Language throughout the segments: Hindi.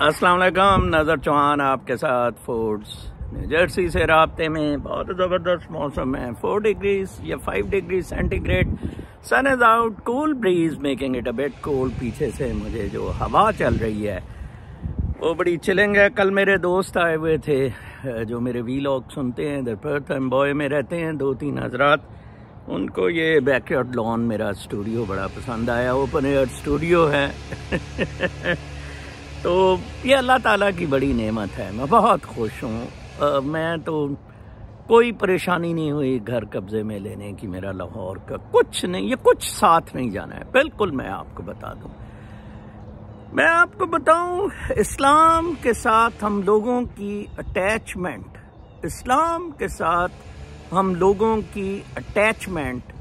अस्सलाम वालेकुम नज़र चौहान आपके साथ फोर्ड्स जर्सी से रबते में बहुत ज़बरदस्त मौसम है फोर डिग्रीज या five degree centigrade sun is out cool breeze making it a bit cool पीछे से मुझे जो हवा चल रही है वो बड़ी चिलिंग है कल मेरे दोस्त आए हुए थे जो मेरे वी लॉग सुनते हैं दरपर्थ बॉय में रहते हैं दो तीन हजरात उनको ये बैकयार्ड लॉन मेरा स्टूडियो बड़ा पसंद आया ओपन एयर स्टूडियो है तो ये अल्लाह ताला की बड़ी नेमत है मैं बहुत खुश हूँ मैं तो कोई परेशानी नहीं हुई घर कब्जे में लेने की मेरा लाहौर का कुछ नहीं ये कुछ साथ नहीं जाना है बिल्कुल मैं आपको बता दूँ मैं आपको बताऊं इस्लाम के साथ हम लोगों की अटैचमेंट इस्लाम के साथ हम लोगों की अटैचमेंट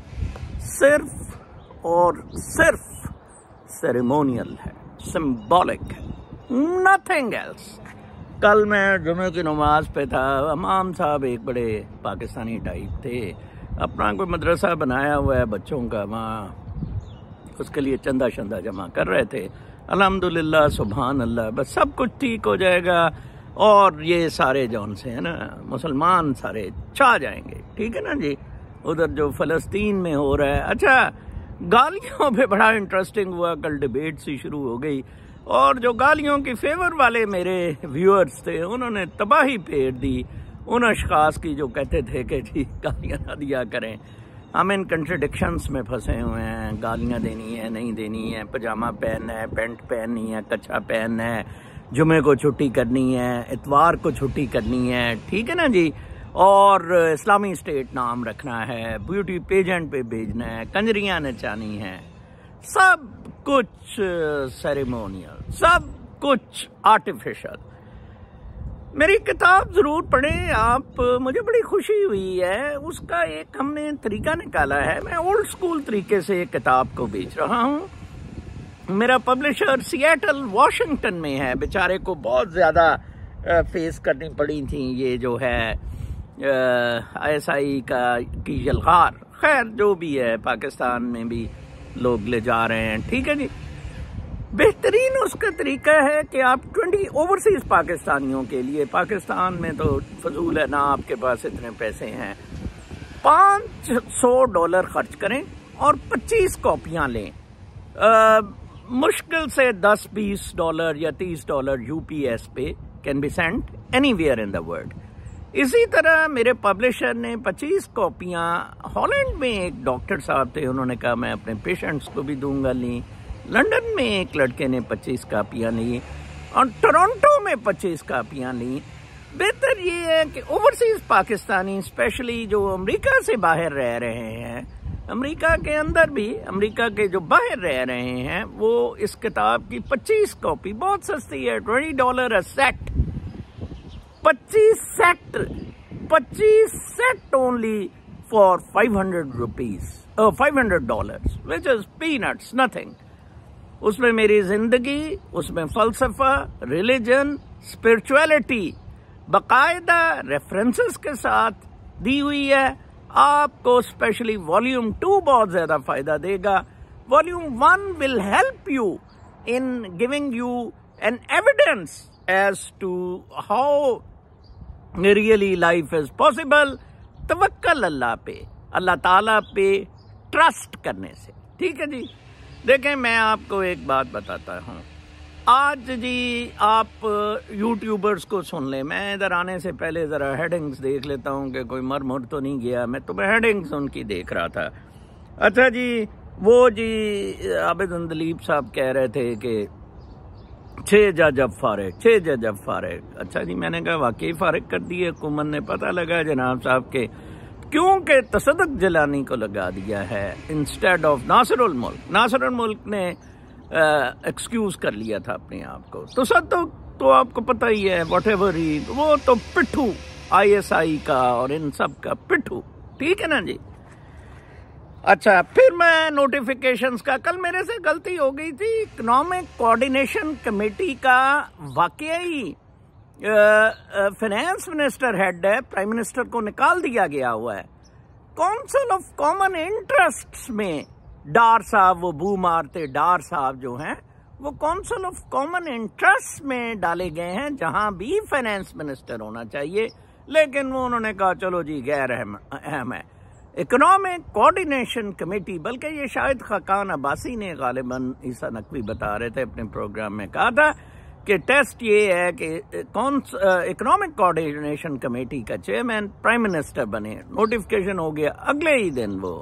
सिर्फ और सिर्फ सेरेमोनियल है सिंबॉलिक है नथिंग एल्स कल मैं जुमे की नमाज पे था इमाम साहब एक बड़े पाकिस्तानी टाइप थे अपना कोई मदरसा बनाया हुआ है बच्चों का वहाँ उसके लिए चंदा शंदा जमा कर रहे थे अलहमदिल्ला सुबहान अल्लाह बस सब कुछ ठीक हो जाएगा और ये सारे जौन से है ना मुसलमान सारे छा जाएंगे ठीक है ना जी उधर जो फ़लस्तीन में हो रहा है अच्छा गालियों पे बड़ा इंटरेस्टिंग हुआ कल डिबेट सी शुरू हो गई और जो गालियों की फेवर वाले मेरे व्यूअर्स थे उन्होंने तबाही पेड़ दी उन अशास की जो कहते थे कि जी गालियाँ ना दिया करें हम इन कंट्रडिक्शंस में फंसे हुए हैं गालियाँ देनी है नहीं देनी है पजामा पहनना है पेंट पहननी है कच्छा पहनना है जुमे को छुट्टी करनी है इतवार को छुट्टी करनी है ठीक है ना जी और इस्लामी स्टेट नाम रखना है ब्यूटी पेजेंट पे भेजना है कंजरियाँ नचानी हैं सब कुछ सेरेमोनियल सब कुछ आर्टिफिशियल मेरी किताब ज़रूर पढ़े आप मुझे बड़ी खुशी हुई है उसका एक हमने तरीका निकाला है मैं ओल्ड स्कूल तरीके से किताब को बेच रहा हूँ मेरा पब्लिशर सिएटल वाशिंगटन में है बेचारे को बहुत ज़्यादा फेस करनी पड़ी थी ये जो है आई एस आई का की जलगार खैर जो भी है पाकिस्तान में भी लोग ले जा रहे हैं ठीक है जी बेहतरीन उसका तरीका है कि आप 20 ओवरसीज पाकिस्तानियों के लिए पाकिस्तान में तो फजूल है ना आपके पास इतने पैसे हैं 500 डॉलर खर्च करें और 25 कॉपियां लें आ, मुश्किल से 10-20 डॉलर या 30 डॉलर यूपीएस पे can be sent where in the world इसी तरह मेरे पब्लिशर ने 25 कॉपियां हॉलैंड में एक डॉक्टर साहब थे उन्होंने कहा मैं अपने पेशेंट्स को भी दूंगा ली लंदन में एक लड़के ने 25 कापियाँ ली और टोरंटो में 25 कापियाँ ली बेहतर ये है कि ओवरसीज पाकिस्तानी स्पेशली जो अमेरिका से बाहर रह रहे हैं अमेरिका के अंदर भी अमेरिका के जो बाहर रह रहे हैं वो इस किताब की 25 कॉपी बहुत सस्ती है ट्वेंटी डॉलर अ सेट 25 पच्चीस 25 only for five 500 rupees five hundred dollar which is peanuts nothing उसमें मेरी जिंदगी उसमें फलसफा रिलीजन स्पिरिचुअलिटी बाकायदा रेफरेंसेस के साथ दी हुई है आपको स्पेशली वॉल्यूम टू बहुत ज्यादा फायदा देगा volume one will help you in giving you an evidence as to how really life is possible तवक्ल अल्लाह पे अल्लाह ताला पे ट्रस्ट करने से ठीक है जी देखें मैं आपको एक बात बताता हूँ आज जी आप यूट्यूबर्स को सुन लें मैं इधर आने से पहले ज़रा हेडिंग्स देख लेता हूँ कि कोई मर मुर तो नहीं गया मैं तो मैं हेडिंग्स उनकी देख रहा था अच्छा जी वो जी आबिद दलीप साहब कह रहे थे कि छः जज अब फारग छः जज अब फारग अच्छा जी मैंने कहा वाकई फारग कर दिए हुकूमत ने पता लगा जनाब साहब के क्योंकि तसदक जलानी को लगा दिया है इंस्टेड ऑफ नासरुल मुल्क नासरुल मुल्क ने एक्सक्यूज कर लिया था अपने आप को तसदक तो आपको पता ही है वॉट एवर वो तो पिट्ठू आईएसआई का और इन सब का पिट्ठू ठीक है ना जी अच्छा फिर मैं नोटिफिकेशंस का कल मेरे से गलती हो गई थी इकोनॉमिक कोऑर्डिनेशन कमेटी का वाकई फाइनेंस मिनिस्टर हेड है प्राइम मिनिस्टर को निकाल दिया गया हुआ है काउंसिल ऑफ कॉमन इंटरेस्ट्स में डार साहब वो बू मारते डार साहब जो हैं वो काउंसिल ऑफ कॉमन इंटरेस्ट में डाले गए हैं जहां भी फाइनेंस मिनिस्टर होना चाहिए लेकिन वो उन्होंने कहा चलो जी गैर अहम है इकोनॉमिक कोऑर्डिनेशन कमेटी बल्कि ये शायद खकान अब्बासी ने गालिबा ईसा नकवी बता रहे थे अपने प्रोग्राम में कहा था कि टेस्ट ये है कि कौन इकोनॉमिक कोऑर्डिनेशन कमेटी का चेयरमैन प्राइम मिनिस्टर बने नोटिफिकेशन हो गया अगले ही दिन वो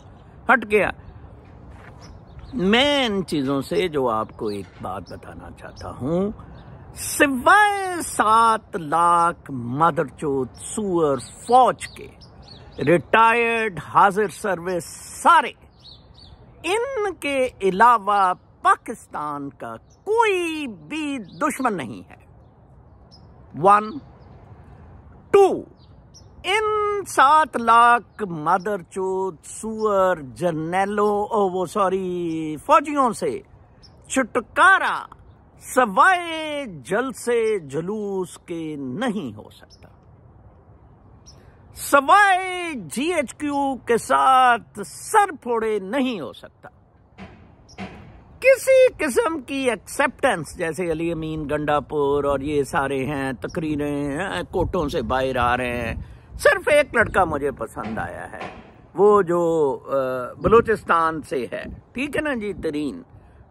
हट गया मैं इन चीज़ों से जो आपको एक बात बताना चाहता हूं सिवाय सात लाख मदरचोत सुअर फौज के रिटायर्ड हाजिर सर्विस सारे इनके अलावा पाकिस्तान का कोई भी दुश्मन नहीं है वन टू इन सात लाख मदर चोत सुअर जर्नैलों ओ वो सॉरी फौजियों से छुटकारा सवाए जल से जुलूस के नहीं हो सकता सवाए जीएचक्यू के साथ सर फोड़े नहीं हो सकता किसी किस्म की एक्सेप्टेंस जैसे अली अमीन गंडापुर और ये सारे हैं तकरीरें कोटों से बाहर आ रहे हैं सिर्फ एक लड़का मुझे पसंद आया है वो जो बलूचिस्तान से है ठीक है ना जी तरीन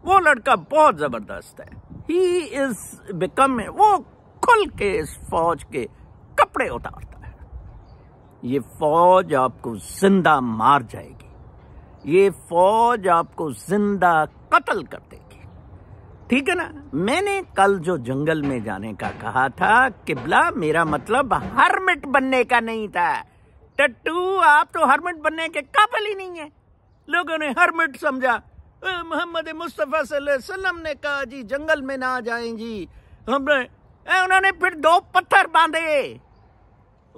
वो लड़का बहुत ज़बरदस्त है ही इज़ बिकम वो खुल के इस फौज के कपड़े उतार ये फौज आपको जिंदा मार जाएगी ये फौज आपको जिंदा कत्ल कर देगी ठीक है ना मैंने कल जो जंगल में जाने का कहा था किबला मेरा मतलब हरमिट बनने का नहीं था टट्टू आप तो हरमिट बनने के काबिल ही नहीं है लोगों ने हरमिट समझा मोहम्मद मुस्तफ़ा सल्लम ने कहा जी जंगल में ना जाएं जी हमने उन्होंने फिर दो पत्थर बांधे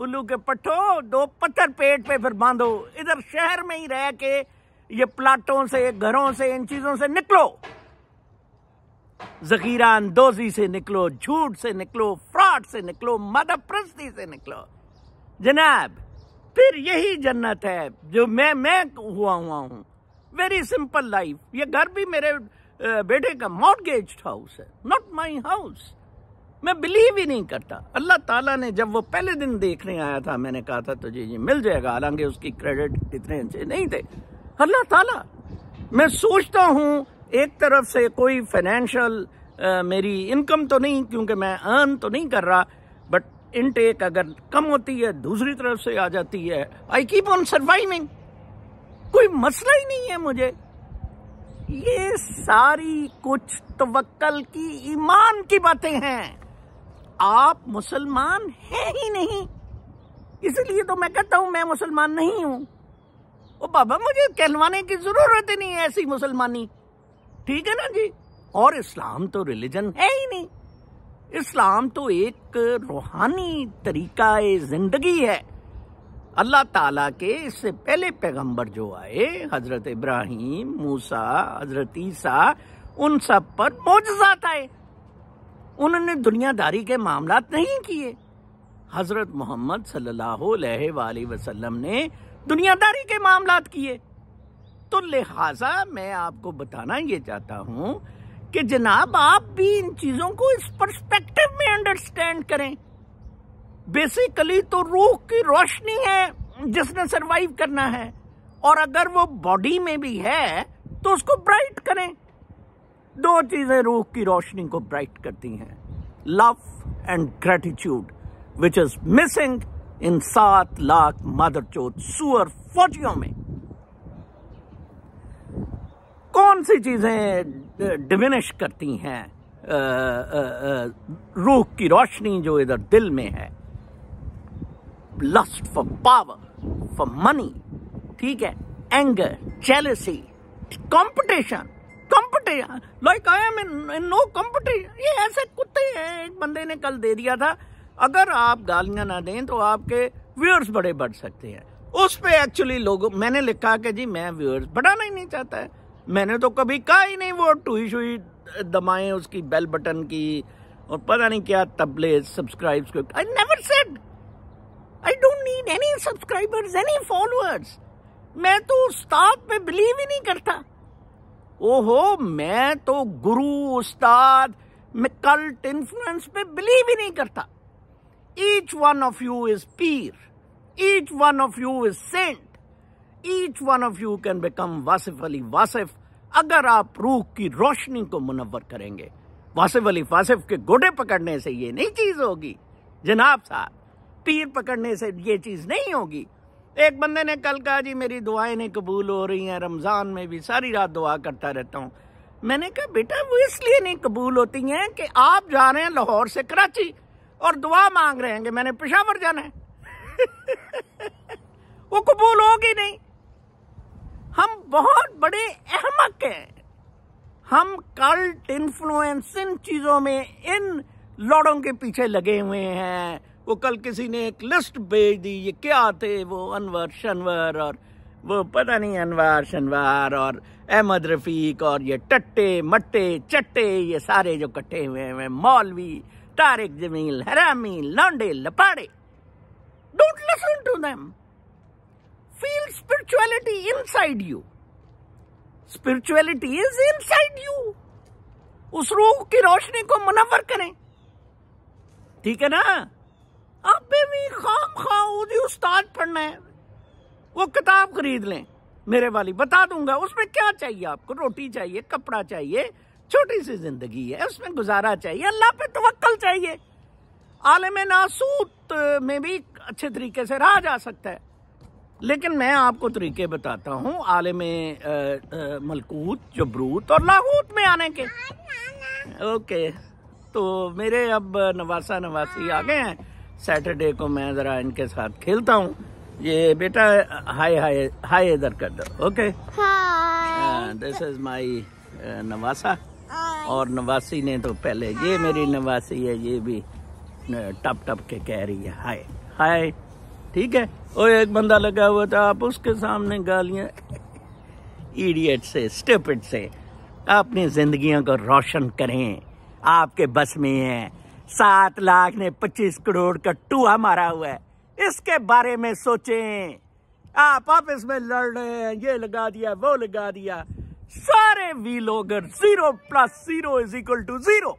उल्लू के पट्टो दो पत्थर पेट पे फिर बांधो इधर शहर में ही रह के ये प्लाटों से घरों से इन चीजों से निकलो जखीरा अंदोजी से निकलो झूठ से निकलो फ्रॉड से निकलो मदद से निकलो जनाब फिर यही जन्नत है जो मैं मैं हुआ हुआ हूं वेरी सिंपल लाइफ ये घर भी मेरे बेटे का मॉर्गेज हाउस है नॉट माई हाउस मैं बिलीव ही नहीं करता अल्लाह ताला ने जब वो पहले दिन देखने आया था मैंने कहा था तुझे तो ये मिल जाएगा हालांकि उसकी क्रेडिट इतने अच्छे नहीं थे अल्लाह ताला मैं सोचता हूँ एक तरफ से कोई फाइनेंशियल मेरी इनकम तो नहीं क्योंकि मैं अर्न तो नहीं कर रहा बट इनटेक अगर कम होती है दूसरी तरफ से आ जाती है आई कीप ऑन सर्वाइविंग कोई मसला ही नहीं है मुझे ये सारी कुछ तवक्ल की ईमान की बातें हैं आप मुसलमान हैं ही नहीं इसलिए तो मैं कहता हूं मैं मुसलमान नहीं हूं ओ बाबा मुझे कहलवाने की जरूरत ही नहीं है ऐसी मुसलमानी ठीक है ना जी और इस्लाम तो रिलीजन है ही नहीं इस्लाम तो एक रूहानी तरीका जिंदगी है अल्लाह ताला के इससे पहले पैगंबर जो आए हजरत इब्राहिम मूसा हजरत ईसा उन सब पर मोजात आए उन्होंने दुनियादारी के मामला नहीं किए हजरत मोहम्मद वसल्लम ने दुनियादारी के मामला किए तो लिहाजा मैं आपको बताना ये चाहता हूँ कि जनाब आप भी इन चीजों को इस परस्पेक्टिव में अंडरस्टैंड करें बेसिकली तो रूह की रोशनी है जिसने सरवाइव करना है और अगर वो बॉडी में भी है तो उसको ब्राइट करें दो चीज़ें रूह की रोशनी को ब्राइट करती हैं love and gratitude which is missing in सात लाख मादर चौथ सुअर फौजियों में कौन सी चीज़ें डिमिनिश करती हैं रूह की रोशनी जो इधर दिल में है lust for power for money ठीक है एंगर चैलेसी कंपटीशन कुत्ते like I am in no competition ये ऐसे कुत्ते हैं एक बंदे ने कल दे दिया था अगर आप गालियां ना दें तो आपके व्यूअर्स बड़े बढ़ सकते हैं उस पर एक्चुअली लोग मैंने लिखा कि जी मैं व्यूअर्स बढ़ाना ही नहीं चाहता है मैंने तो कभी कहा ही नहीं वो टूई शुई दबाएं उसकी बेल बटन की और पता नहीं क्या तबले subscribe I never said I don't need any subscribers any followers मैं तो उस्ताद पे बिलीव ही नहीं करता ओहो मैं तो गुरु उस्ताद मैं कल्ट इन्फ्लुएंस पे बिलीव ही नहीं करता each one of you is पीर each one of you is saint each one of you can become Wasif Ali Wasif अगर आप रूह की रोशनी को मुनवर करेंगे वासिफ अली वासिफ के गोडे पकड़ने से ये नहीं चीज होगी जनाब साहब पीर पकड़ने से ये चीज नहीं होगी एक बंदे ने कल कहा जी मेरी दुआएं नहीं कबूल हो रही हैं रमज़ान में भी सारी रात दुआ करता रहता हूँ मैंने कहा बेटा वो इसलिए नहीं कबूल होती हैं कि आप जा रहे हैं लाहौर से कराची और दुआ मांग रहे हैं कि मैंने पेशावर जाना है वो कबूल होगी नहीं हम बहुत बड़े अहमक हैं हम कल्ट इन्फ्लुएंस इन चीज़ों में इन लौड़ों के पीछे लगे हुए हैं वो कल किसी ने एक लिस्ट भेज दी ये क्या थे वो अनवर शनवर और वो पता नहीं अनवर शनवार और अहमद रफीक और ये टट्टे मट्टे चट्टे ये सारे जो कट्टे हुए हैं मौलवी तारिक जमील हरामी लौंडे लपाड़े don't listen to them feel spirituality inside you spirituality is inside you उस रूह की रोशनी को मुनवर करें ठीक है ना आपे भी खाम खा उस्ताद पढ़ना है वो किताब खरीद लें मेरे वाली बता दूंगा उसमें क्या चाहिए आपको रोटी चाहिए कपड़ा चाहिए छोटी सी जिंदगी है उसमें गुजारा चाहिए अल्लाह पे तवक्ल चाहिए आलम नासूत में भी अच्छे तरीके से रहा जा सकता है लेकिन मैं आपको तरीके बताता हूँ आलम मलकूत जबरूत और लाहूत में आने के हाँ, ओके तो मेरे अब नवासा नवासी आ गए हैं सैटरडे को मैं ज़रा इनके साथ खेलता हूँ ये बेटा हाय हाय हाय इधर कर दो ओके दिस इज माय नवासा और नवासी ने तो पहले ये मेरी नवासी है ये भी टप टप के कह रही है हाय हाय ठीक है और एक बंदा लगा हुआ था आप उसके सामने गालियाँ इडियट से स्टेपिट से अपनी जिंदगियों को रोशन करें आपके बस में है सात लाख ने पच्चीस करोड़ का टूआ मारा हुआ है इसके बारे में सोचें आप आपस में लड़ रहे हैं ये लगा दिया वो लगा दिया सारे vlogger zero plus zero is equal to zero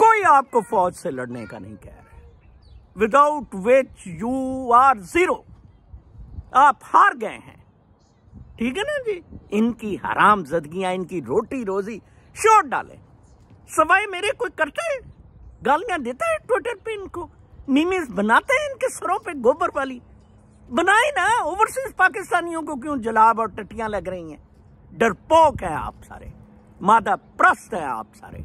कोई आपको फौज से लड़ने का नहीं कह रहा without which you are zero आप हार गए हैं ठीक है ना जी इनकी हराम जदगियां इनकी रोटी रोजी शोर डालें सवाए मेरे कोई करता है गालियां देता है ट्विटर पे इनको मीमीज बनाते हैं इनके सरों पे गोबर वाली बनाए ना ओवरसीज पाकिस्तानियों को क्यों जलाब और टटियां लग रही हैं डरपोक है आप सारे मादा प्रस्त है आप सारे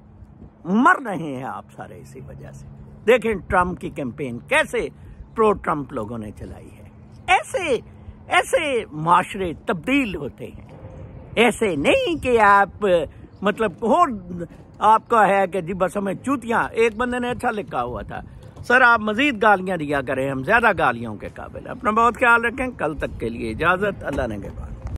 मर रहे हैं आप सारे इसी वजह से देखें ट्रंप की कैंपेन कैसे प्रो ट्रंप लोगों ने चलाई है ऐसे ऐसे माशरे तब्दील होते हैं ऐसे नहीं कि आप मतलब हो आपका है कि जी बस हमें चूतियाँ एक बंदे ने अच्छा लिखा हुआ था सर आप मजीद गालियाँ दिया करें हम ज़्यादा गालियों के काबिल अपना बहुत ख्याल रखें कल तक के लिए इजाज़त अल्लाह ने के बाद